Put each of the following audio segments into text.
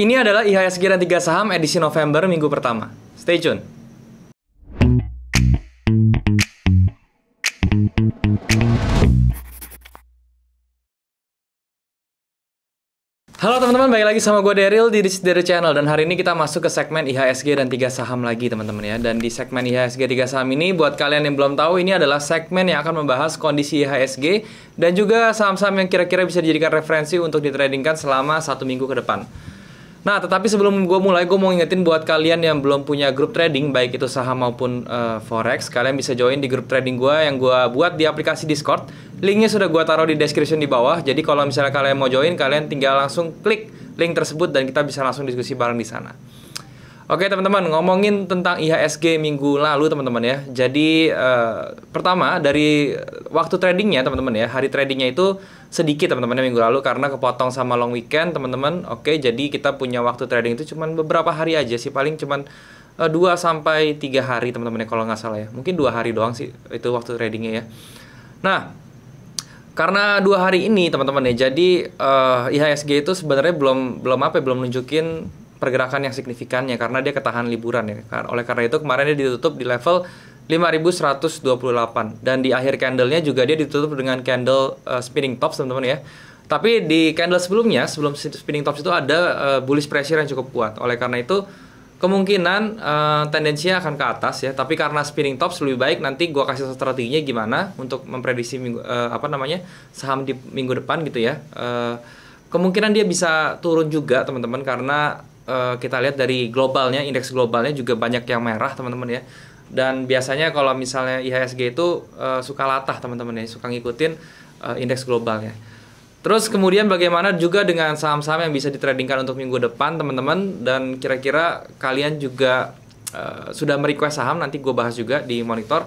Ini adalah IHSG dan 3 saham edisi November minggu pertama. Stay tune. Halo teman-teman, balik lagi sama gue Daryl di Dari Channel dan hari ini kita masuk ke segmen IHSG dan 3 saham lagi teman-teman ya. Dan di segmen IHSG 3 saham ini buat kalian yang belum tahu ini adalah segmen yang akan membahas kondisi IHSG dan juga saham-saham yang kira-kira bisa dijadikan referensi untuk ditradingkan selama satu minggu ke depan. Nah, tetapi sebelum gue mulai, gue mau ngingetin buat kalian yang belum punya grup trading, baik itu saham maupun uh, forex, kalian bisa join di grup trading gue yang gue buat di aplikasi Discord. Linknya sudah gue taruh di description di bawah, jadi kalau misalnya kalian mau join, kalian tinggal langsung klik link tersebut dan kita bisa langsung diskusi bareng di sana. Oke teman-teman, ngomongin tentang IHSG minggu lalu teman-teman ya. Jadi uh, pertama dari waktu tradingnya teman-teman ya, hari tradingnya itu sedikit teman-teman ya, minggu lalu karena kepotong sama long weekend teman-teman. Oke, jadi kita punya waktu trading itu cuma beberapa hari aja sih, paling cuma uh, eh, sampai tiga hari teman-teman ya kalau nggak salah ya. Mungkin dua hari doang sih itu waktu tradingnya ya. Nah, karena dua hari ini teman-teman ya, jadi uh, eh, IHSG itu sebenarnya belum belum apa ya, belum nunjukin pergerakan yang signifikan ya karena dia ketahan liburan ya. Oleh karena itu kemarin dia ditutup di level 5128 dan di akhir candlenya juga dia ditutup dengan candle uh, spinning tops teman-teman ya. Tapi di candle sebelumnya sebelum spinning tops itu ada uh, bullish pressure yang cukup kuat. Oleh karena itu kemungkinan uh, tendensinya akan ke atas ya. Tapi karena spinning tops lebih baik nanti gua kasih strateginya gimana untuk memprediksi minggu, uh, apa namanya saham di minggu depan gitu ya. Uh, kemungkinan dia bisa turun juga teman-teman karena Eh, kita lihat dari globalnya indeks globalnya juga banyak yang merah teman-teman ya dan biasanya kalau misalnya IHSG itu uh, suka latah teman-teman ya suka ngikutin uh, indeks globalnya terus kemudian bagaimana juga dengan saham-saham yang bisa ditradingkan untuk minggu depan teman-teman dan kira-kira kalian juga uh, sudah merequest saham nanti gue bahas juga di monitor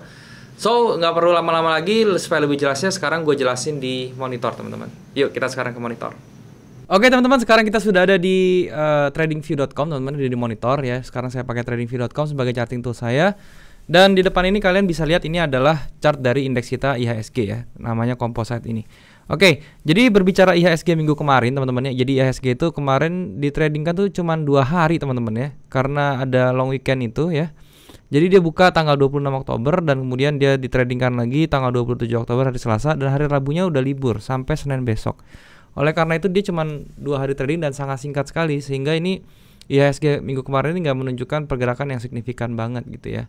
so nggak perlu lama-lama lagi supaya lebih jelasnya sekarang gue jelasin di monitor teman-teman yuk kita sekarang ke monitor Oke teman-teman, sekarang kita sudah ada di uh, eh, tradingview.com, teman-teman di monitor ya. Sekarang saya pakai tradingview.com sebagai charting tool saya. Dan di depan ini kalian bisa lihat ini adalah chart dari indeks kita IHSG ya, namanya composite ini. Oke, jadi berbicara IHSG minggu kemarin teman-teman ya. Jadi IHSG itu kemarin di trading kan tuh cuma dua hari teman-teman ya, karena ada long weekend itu ya. Jadi dia buka tanggal 26 Oktober dan kemudian dia ditradingkan lagi tanggal 27 Oktober hari Selasa dan hari Rabunya udah libur sampai Senin besok. Oleh karena itu dia cuma dua hari trading dan sangat singkat sekali sehingga ini IHSG minggu kemarin ini nggak menunjukkan pergerakan yang signifikan banget gitu ya.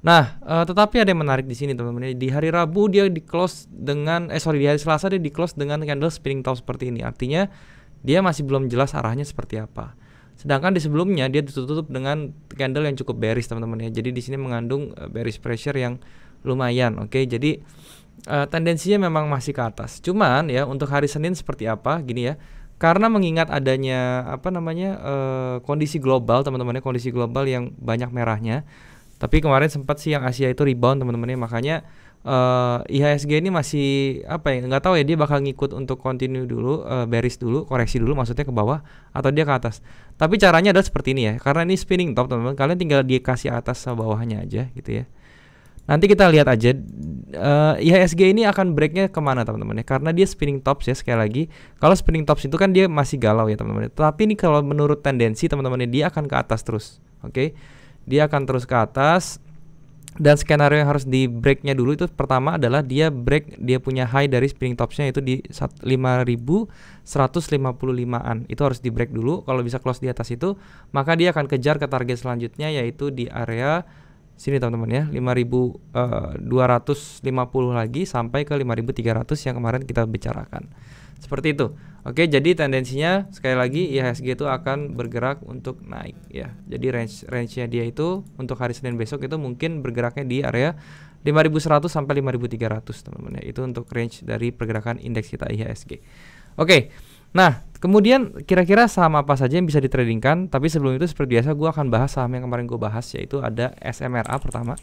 Nah, uh, tetapi ada yang menarik di sini teman-teman. Di hari Rabu dia di close dengan eh sorry di hari Selasa dia di close dengan candle spinning top seperti ini. Artinya dia masih belum jelas arahnya seperti apa. Sedangkan di sebelumnya dia ditutup dengan candle yang cukup bearish teman-teman ya. Jadi di sini mengandung eh, bearish pressure yang lumayan. Oke, okay? jadi uh, tendensinya memang masih ke atas. Cuman ya untuk hari Senin seperti apa gini ya. Karena mengingat adanya apa namanya uh, kondisi global teman-temannya kondisi global yang banyak merahnya. Tapi kemarin sempat sih yang Asia itu rebound teman-temannya makanya uh, eh, IHSG ini masih apa ya nggak tahu ya dia bakal ngikut untuk continue dulu uh, bearish dulu koreksi dulu maksudnya ke bawah atau dia ke atas. Tapi caranya adalah seperti ini ya karena ini spinning top teman-teman kalian tinggal dikasih atas sama bawahnya aja gitu ya. Nanti kita lihat aja uh, eh, IHSG ini akan breaknya kemana teman-teman ya Karena dia spinning tops ya sekali lagi Kalau spinning tops itu kan dia masih galau ya teman-teman ya. Tapi ini kalau menurut tendensi teman-teman ya, dia akan ke atas terus Oke okay? Dia akan terus ke atas dan skenario yang harus di breaknya dulu itu pertama adalah dia break dia punya high dari spinning topsnya itu di 5155an itu harus di break dulu kalau bisa close di atas itu maka dia akan kejar ke target selanjutnya yaitu di area sini teman-teman ya 5250 eh, lagi sampai ke 5300 yang kemarin kita bicarakan seperti itu oke jadi tendensinya sekali lagi IHSG itu akan bergerak untuk naik ya jadi range range nya dia itu untuk hari Senin besok itu mungkin bergeraknya di area 5100 sampai 5300 teman-teman ya itu untuk range dari pergerakan indeks kita IHSG oke Nah, kemudian kira-kira saham apa saja yang bisa ditradingkan? Tapi sebelum itu seperti biasa gue akan bahas saham yang kemarin gue bahas yaitu ada SMRA pertama.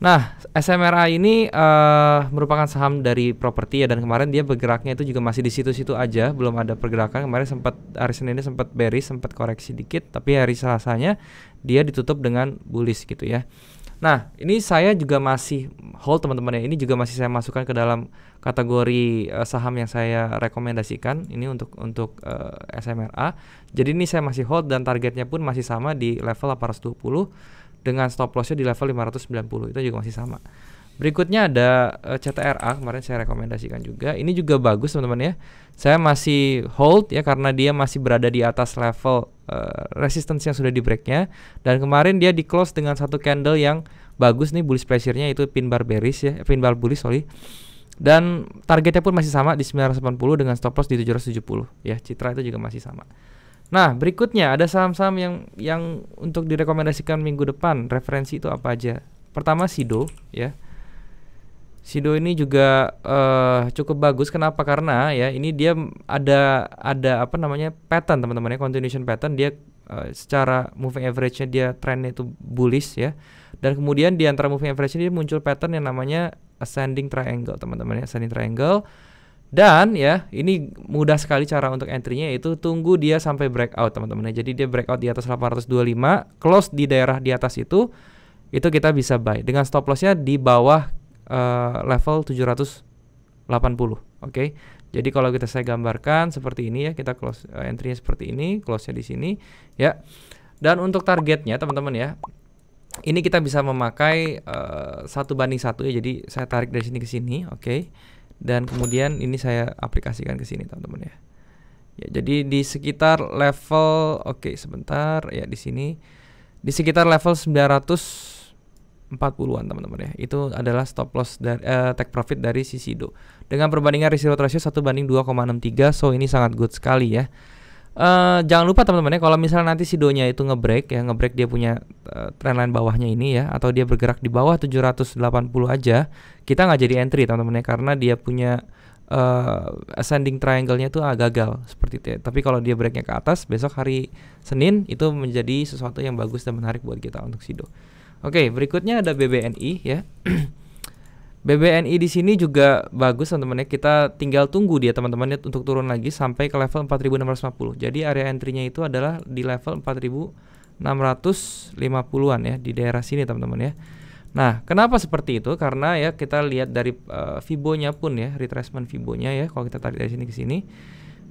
Nah, SMRA ini uh, merupakan saham dari properti ya dan kemarin dia bergeraknya itu juga masih di situ-situ aja, belum ada pergerakan. Kemarin sempat hari Senin ini sempat bearish, sempat koreksi dikit, tapi hari Selasanya dia ditutup dengan bullish gitu ya. Nah, ini saya juga masih hold teman-teman ya. Ini juga masih saya masukkan ke dalam kategori uh, saham yang saya rekomendasikan. Ini untuk untuk uh, eh, SMRA. Jadi ini saya masih hold dan targetnya pun masih sama di level 820 dengan stop lossnya di level 590. Itu juga masih sama. Berikutnya ada uh, eh, CTRA kemarin saya rekomendasikan juga. Ini juga bagus teman-teman ya. Saya masih hold ya karena dia masih berada di atas level Eh, resistance yang sudah di breaknya dan kemarin dia di close dengan satu candle yang bagus nih bullish pressure-nya itu pin bar bearish ya eh, pin bar bullish sorry dan targetnya pun masih sama di 980 dengan stop loss di 770 ya citra itu juga masih sama nah berikutnya ada saham-saham yang yang untuk direkomendasikan minggu depan referensi itu apa aja pertama Sido ya Sido ini juga uh, cukup bagus. Kenapa? Karena ya ini dia ada ada apa namanya pattern teman-teman ya continuation pattern dia uh, secara moving average-nya dia trennya itu bullish ya. Dan kemudian di antara moving average-nya dia muncul pattern yang namanya ascending triangle teman-teman ya ascending triangle. Dan ya ini mudah sekali cara untuk entry-nya itu tunggu dia sampai breakout teman-teman ya. Jadi dia breakout di atas 825, close di daerah di atas itu itu kita bisa buy dengan stop lossnya di bawah uh, level 780 oke okay? jadi kalau kita saya gambarkan seperti ini ya kita close uh, entry-nya seperti ini close-nya di sini ya dan untuk targetnya teman-teman ya ini kita bisa memakai eh, satu uh, banding satu ya jadi saya tarik dari sini ke sini oke okay? dan kemudian ini saya aplikasikan ke sini teman-teman ya ya jadi di sekitar level oke okay, sebentar ya di sini di sekitar level 900 40-an teman-teman ya. Itu adalah stop loss dari uh, take profit dari Sisido. Dengan perbandingan risiko ratio 1 banding 2,63 so ini sangat good sekali ya. Uh, jangan lupa teman-teman ya kalau misalnya nanti Sidonya itu ngebreak ya ngebreak dia punya uh, eh, trendline bawahnya ini ya atau dia bergerak di bawah 780 aja kita nggak jadi entry teman-teman ya karena dia punya uh, ascending triangle-nya itu agak gagal seperti itu ya. Tapi kalau dia breaknya ke atas besok hari Senin itu menjadi sesuatu yang bagus dan menarik buat kita untuk Sido. Oke, berikutnya ada BBNI ya. BBNI di sini juga bagus teman-teman ya. Kita tinggal tunggu dia teman-teman ya untuk turun lagi sampai ke level 4650. Jadi area entry-nya itu adalah di level 4650-an ya di daerah sini teman-teman ya. Nah, kenapa seperti itu? Karena ya kita lihat dari uh, eh, Fibonya pun ya, retracement Fibonya ya kalau kita tarik dari sini ke sini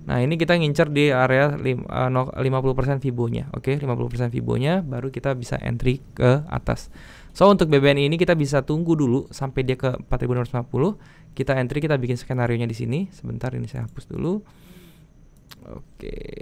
Nah, ini kita ngincer di area 50% Fibonya. Eh, oke, okay? 50% Fibonya baru kita bisa entry ke atas. So, untuk BBN ini kita bisa tunggu dulu sampai dia ke 4650. Kita entry, kita bikin skenario-nya di sini. Sebentar ini saya hapus dulu. Oke. Okay.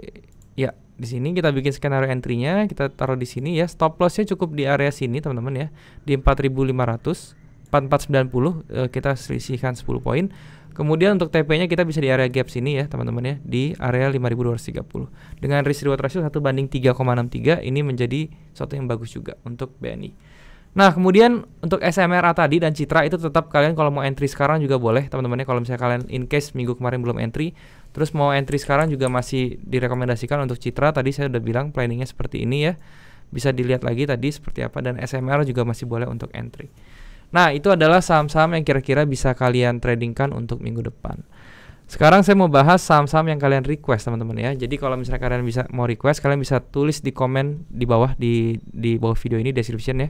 Ya, di sini kita bikin skenario entry-nya, kita taruh di sini ya. Stop loss-nya cukup di area sini, teman-teman ya. Di 4500, 4490 eh, kita selisihkan 10 poin Kemudian untuk TP-nya kita bisa di area gap sini ya teman-teman ya di area 5230. Dengan risk reward ratio 1 banding 3,63 ini menjadi suatu yang bagus juga untuk BNI. Nah, kemudian untuk SMRA tadi dan Citra itu tetap kalian kalau mau entry sekarang juga boleh, teman-teman ya. Kalau misalnya kalian in case minggu kemarin belum entry, terus mau entry sekarang juga masih direkomendasikan untuk Citra. Tadi saya udah bilang planningnya seperti ini ya. Bisa dilihat lagi tadi seperti apa dan SMR juga masih boleh untuk entry. Nah, itu adalah saham-saham yang kira-kira bisa kalian tradingkan untuk minggu depan. Sekarang saya mau bahas saham-saham yang kalian request teman-teman ya. Jadi kalau misalnya kalian bisa mau request, kalian bisa tulis di komen di bawah di di bawah video ini description ya.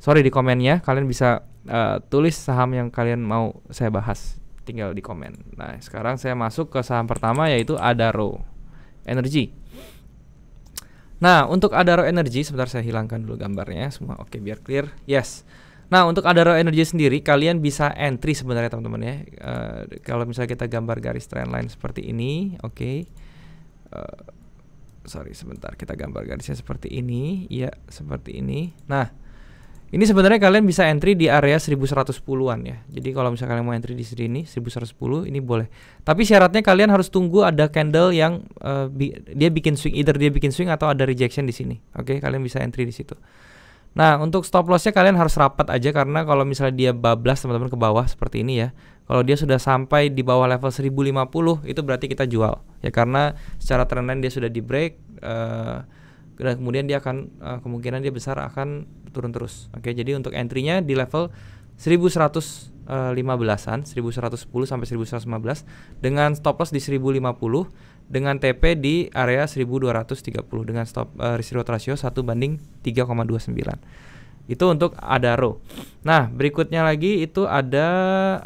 Sorry di komennya kalian bisa uh, tulis saham yang kalian mau saya bahas. Tinggal di komen. Nah sekarang saya masuk ke saham pertama yaitu Adaro Energy. Nah untuk Adaro Energy sebentar saya hilangkan dulu gambarnya semua. Oke biar clear. Yes. Nah untuk Adaro Energy sendiri kalian bisa entry sebenarnya teman-teman ya. Uh, kalau misalnya kita gambar garis trendline seperti ini, oke. Okay. Uh, eh, sorry sebentar kita gambar garisnya seperti ini, ya seperti ini. Nah ini sebenarnya kalian bisa entry di area 1110-an ya. Jadi kalau misalnya kalian mau entry di sini 1110 ini boleh. Tapi syaratnya kalian harus tunggu ada candle yang uh, bi dia bikin swing either dia bikin swing atau ada rejection di sini. Oke, okay? kalian bisa entry di situ. Nah, untuk stop lossnya kalian harus rapat aja karena kalau misalnya dia bablas teman-teman ke bawah seperti ini ya. Kalau dia sudah sampai di bawah level 1050 itu berarti kita jual ya karena secara trendline dia sudah di break uh, eh, dan kemudian dia akan uh, kemungkinan dia besar akan turun terus. Oke, jadi untuk entry-nya di level 1115-an, eh, 1110 sampai 1115 dengan stop loss di 1050 dengan TP di area 1230 dengan stop uh, reload ratio 1 banding 3,29. Itu untuk Adaro. Nah, berikutnya lagi itu ada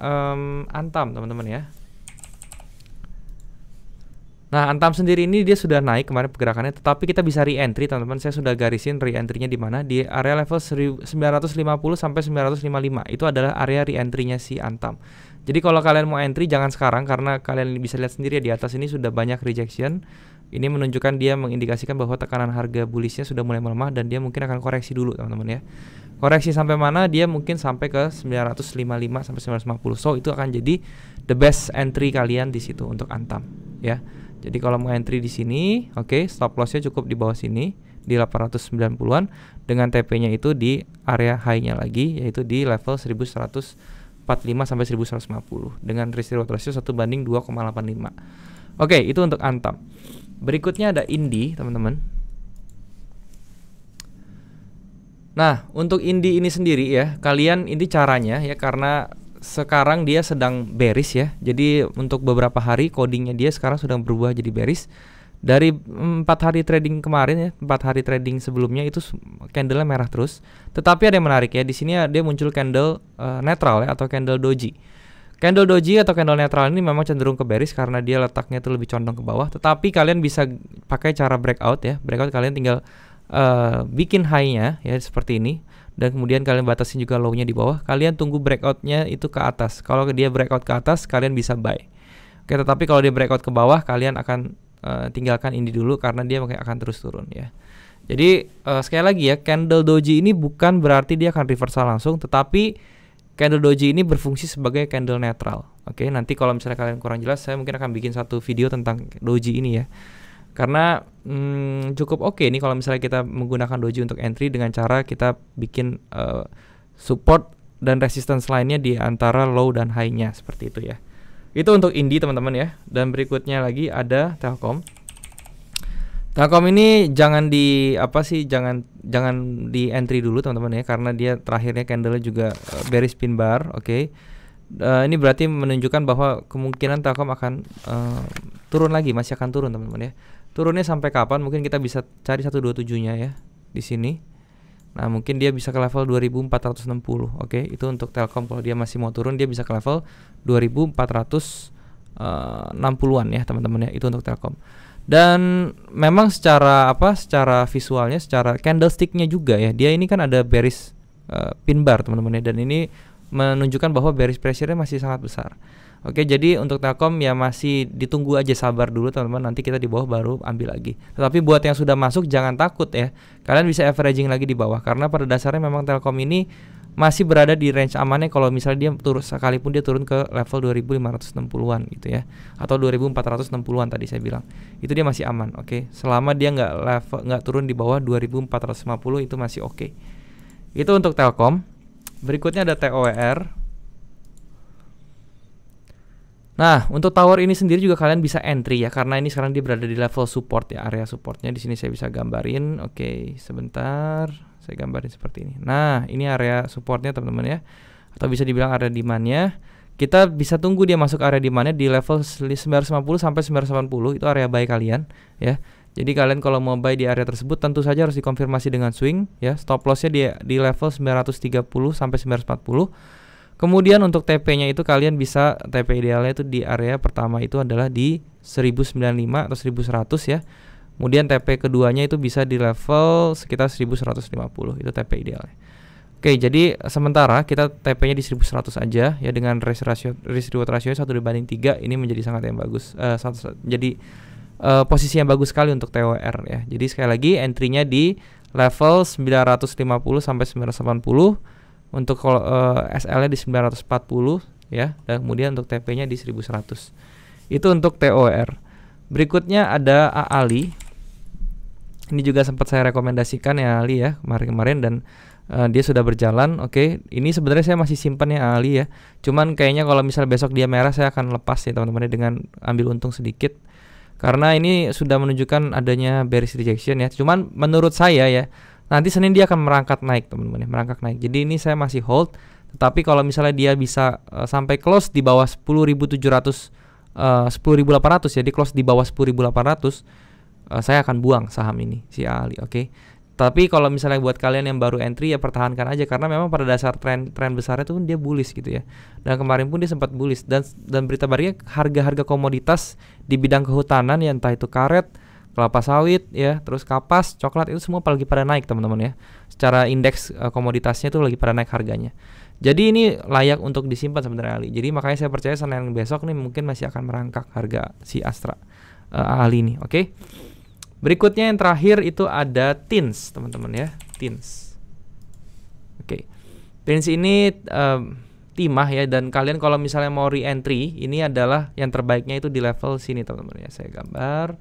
um, antam, teman-teman ya. Nah, Antam sendiri ini dia sudah naik kemarin pergerakannya, tetapi kita bisa re-entry, teman-teman. Saya sudah garisin re entry di mana? Di area level 950 sampai 955. Itu adalah area re entry si Antam. Jadi kalau kalian mau entry jangan sekarang karena kalian bisa lihat sendiri ya di atas ini sudah banyak rejection. Ini menunjukkan dia mengindikasikan bahwa tekanan harga bullishnya sudah mulai melemah dan dia mungkin akan koreksi dulu, teman-teman ya. Koreksi sampai mana? Dia mungkin sampai ke 955 sampai 950. So, itu akan jadi the best entry kalian di situ untuk Antam, ya. Jadi kalau mau entry di sini, oke, okay, stop lossnya cukup di bawah sini di 890-an dengan TP-nya itu di area high-nya lagi yaitu di level 1145 sampai 1150 dengan risk reward ratio 1 banding 2,85. Oke, okay, itu untuk Antam. Berikutnya ada Indi, teman-teman. Nah, untuk Indi ini sendiri ya, kalian ini caranya ya karena sekarang dia sedang beris ya. Jadi untuk beberapa hari codingnya dia sekarang sudah berubah jadi beris. Dari empat hari trading kemarin ya, empat hari trading sebelumnya itu candlenya merah terus. Tetapi ada yang menarik ya, di sini dia muncul candle uh, netral ya atau candle doji. Candle doji atau candle netral ini memang cenderung ke bearish karena dia letaknya itu lebih condong ke bawah. Tetapi kalian bisa pakai cara breakout ya. Breakout kalian tinggal uh, bikin high-nya ya seperti ini dan kemudian kalian batasin juga low di bawah. Kalian tunggu breakout-nya itu ke atas. Kalau dia breakout ke atas, kalian bisa buy. Oke, tetapi kalau dia breakout ke bawah, kalian akan uh, tinggalkan ini dulu karena dia akan terus turun ya. Jadi uh, sekali lagi ya, candle doji ini bukan berarti dia akan reversal langsung, tetapi candle doji ini berfungsi sebagai candle netral. Oke, nanti kalau misalnya kalian kurang jelas, saya mungkin akan bikin satu video tentang doji ini ya karena hmm, cukup oke okay nih kalau misalnya kita menggunakan doji untuk entry dengan cara kita bikin uh, support dan resistance lainnya di antara low dan high-nya seperti itu ya. Itu untuk indie teman-teman ya. Dan berikutnya lagi ada Telkom. Telkom ini jangan di apa sih jangan jangan di entry dulu teman-teman ya karena dia terakhirnya candle juga uh, bearish pin bar, oke. Okay. Uh, eh, ini berarti menunjukkan bahwa kemungkinan Telkom akan uh, turun lagi, masih akan turun teman-teman ya turunnya sampai kapan mungkin kita bisa cari 127-nya ya di sini. Nah, mungkin dia bisa ke level 2460. Oke, okay? itu untuk Telkom kalau dia masih mau turun dia bisa ke level 2460-an eh, ya, teman-teman ya. Itu untuk Telkom. Dan memang secara apa? Secara visualnya, secara candlesticknya juga ya. Dia ini kan ada bearish uh, pin bar, teman-teman ya. Dan ini menunjukkan bahwa bearish pressure-nya masih sangat besar. Oke, jadi untuk Telkom ya masih ditunggu aja sabar dulu teman-teman. Nanti kita di bawah baru ambil lagi. Tetapi buat yang sudah masuk jangan takut ya. Kalian bisa averaging lagi di bawah karena pada dasarnya memang Telkom ini masih berada di range amannya kalau misalnya dia turun sekalipun dia turun ke level 2560-an gitu ya atau 2460-an tadi saya bilang itu dia masih aman oke okay? selama dia nggak level nggak turun di bawah 2450 itu masih oke okay. itu untuk Telkom berikutnya ada TOWR Nah, untuk tower ini sendiri juga kalian bisa entry ya karena ini sekarang dia berada di level support ya, area supportnya di sini saya bisa gambarin. Oke, sebentar. Saya gambarin seperti ini. Nah, ini area supportnya teman-teman ya. Atau bisa dibilang area demandnya Kita bisa tunggu dia masuk area demandnya di level 950 sampai 980 itu area buy kalian ya. Jadi kalian kalau mau buy di area tersebut tentu saja harus dikonfirmasi dengan swing ya. Stop lossnya di di level 930 sampai 940 Kemudian untuk TP-nya itu kalian bisa TP idealnya itu di area pertama itu adalah di 1095 atau 1100 ya. Kemudian TP keduanya itu bisa di level sekitar 1150 itu TP idealnya. Oke, jadi sementara kita TP-nya di 1100 aja ya dengan risk ratio risk reward ratio 1 dibanding 3 ini menjadi sangat yang bagus. Uh, satu, jadi uh, posisi yang bagus sekali untuk TWR ya. Jadi sekali lagi entry-nya di level 950 sampai 980 untuk kalau uh, eh, SL-nya di 940 ya dan kemudian untuk TP-nya di 1100. Itu untuk TOR. Berikutnya ada AALI. Ini juga sempat saya rekomendasikan ya Ali ya kemarin-kemarin dan uh, dia sudah berjalan. Oke, okay. ini sebenarnya saya masih simpan ya Ali ya. Cuman kayaknya kalau misal besok dia merah saya akan lepas ya teman-teman dengan ambil untung sedikit karena ini sudah menunjukkan adanya bearish rejection ya. Cuman menurut saya ya Nanti Senin dia akan merangkak naik teman-teman ya, merangkak naik. Jadi ini saya masih hold. Tetapi kalau misalnya dia bisa uh, sampai close di bawah 10.700 uh, 10.800 jadi close di bawah 10.800 uh, eh, saya akan buang saham ini si Ali, oke. Okay? Tapi kalau misalnya buat kalian yang baru entry ya pertahankan aja karena memang pada dasar tren tren besarnya itu dia bullish gitu ya. Dan kemarin pun dia sempat bullish dan dan berita barunya harga-harga komoditas di bidang kehutanan ya entah itu karet, kelapa sawit ya, terus kapas, coklat itu semua lagi pada naik teman-teman ya. Secara indeks uh, komoditasnya itu lagi pada naik harganya. Jadi ini layak untuk disimpan sebenarnya Ali. Jadi makanya saya percaya Senin besok nih mungkin masih akan merangkak harga si Astra uh, e, Ali ini. oke. Okay? Berikutnya yang terakhir itu ada tins teman-teman ya, tins. Oke. Okay. Tins ini um, timah ya dan kalian kalau misalnya mau re-entry ini adalah yang terbaiknya itu di level sini teman-teman ya. Saya gambar.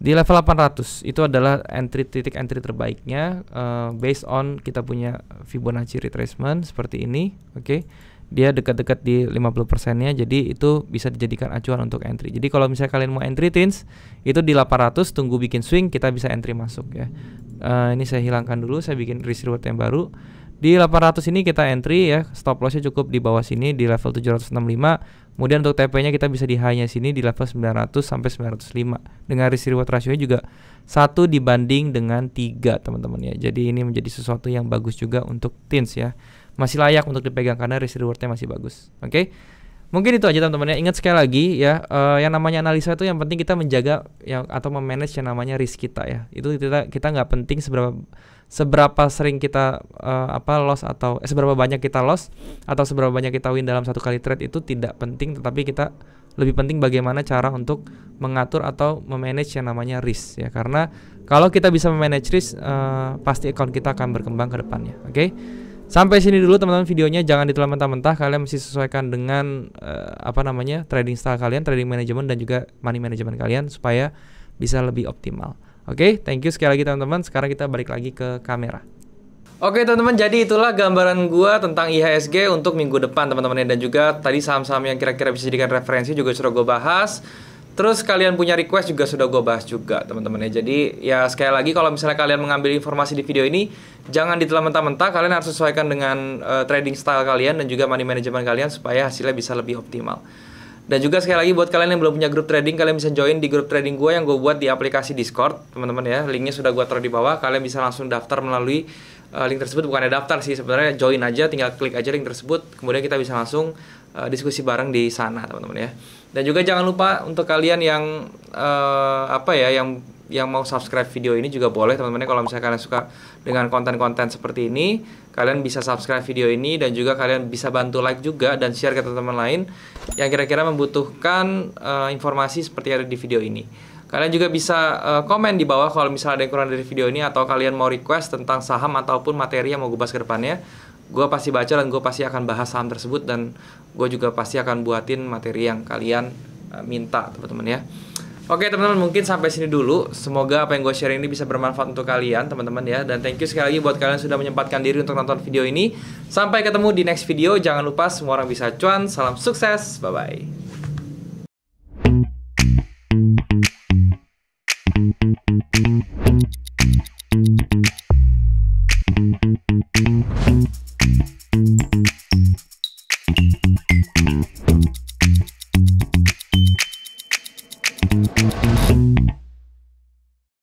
Di level 800 itu adalah entry titik entry terbaiknya uh, based on kita punya Fibonacci retracement seperti ini, oke. Okay. Dia dekat-dekat di 50%-nya jadi itu bisa dijadikan acuan untuk entry. Jadi kalau misalnya kalian mau entry tins itu di 800 tunggu bikin swing kita bisa entry masuk ya. Uh, ini saya hilangkan dulu, saya bikin risk reward yang baru. Di 800 ini kita entry ya, stop lossnya cukup di bawah sini di level 765 Kemudian untuk TP-nya kita bisa di high-nya sini di level 900 sampai 905 dengan risk reward rasionya juga satu dibanding dengan tiga teman-teman ya. Jadi ini menjadi sesuatu yang bagus juga untuk teens ya. Masih layak untuk dipegang karena risk reward-nya masih bagus. Oke. Okay? Mungkin itu aja teman-teman ya. Ingat sekali lagi ya, uh, yang namanya analisa itu yang penting kita menjaga yang atau memanage yang namanya risk kita ya. Itu kita kita nggak penting seberapa seberapa sering kita uh, apa loss atau eh, seberapa banyak kita loss atau seberapa banyak kita win dalam satu kali trade itu tidak penting tetapi kita lebih penting bagaimana cara untuk mengatur atau memanage yang namanya risk ya karena kalau kita bisa memanage risk uh, pasti account kita akan berkembang ke depannya oke okay? sampai sini dulu teman-teman videonya jangan ditelan mentah-mentah kalian mesti sesuaikan dengan uh, apa namanya trading style kalian trading management dan juga money management kalian supaya bisa lebih optimal Oke, okay, thank you sekali lagi teman-teman. Sekarang kita balik lagi ke kamera. Oke teman-teman, jadi itulah gambaran gue tentang IHSG untuk minggu depan teman-teman dan juga tadi saham-saham yang kira-kira bisa dijadikan referensi juga sudah gue bahas. Terus kalian punya request juga sudah gue bahas juga teman-teman ya. Jadi ya sekali lagi kalau misalnya kalian mengambil informasi di video ini jangan ditelan mentah-mentah. Kalian harus sesuaikan dengan uh, trading style kalian dan juga money management kalian supaya hasilnya bisa lebih optimal. Dan juga sekali lagi buat kalian yang belum punya grup trading, kalian bisa join di grup trading gue yang gue buat di aplikasi Discord, teman-teman ya. Linknya sudah gue taruh di bawah. Kalian bisa langsung daftar melalui uh, link tersebut. Bukan ada daftar sih, sebenarnya join aja, tinggal klik aja link tersebut. Kemudian kita bisa langsung uh, diskusi bareng di sana, teman-teman ya. Dan juga jangan lupa untuk kalian yang uh, apa ya, yang yang mau subscribe video ini juga boleh teman-teman kalau misalnya kalian suka dengan konten-konten seperti ini kalian bisa subscribe video ini dan juga kalian bisa bantu like juga dan share ke teman-teman lain yang kira-kira membutuhkan uh, informasi seperti ada di video ini kalian juga bisa uh, komen di bawah kalau misalnya ada yang kurang dari video ini atau kalian mau request tentang saham ataupun materi yang mau gue bahas ke depannya gue pasti baca dan gue pasti akan bahas saham tersebut dan gue juga pasti akan buatin materi yang kalian uh, minta teman-teman ya Oke teman-teman mungkin sampai sini dulu. Semoga apa yang gue sharing ini bisa bermanfaat untuk kalian teman-teman ya. Dan thank you sekali lagi buat kalian sudah menyempatkan diri untuk nonton video ini. Sampai ketemu di next video. Jangan lupa semua orang bisa cuan. Salam sukses. Bye bye.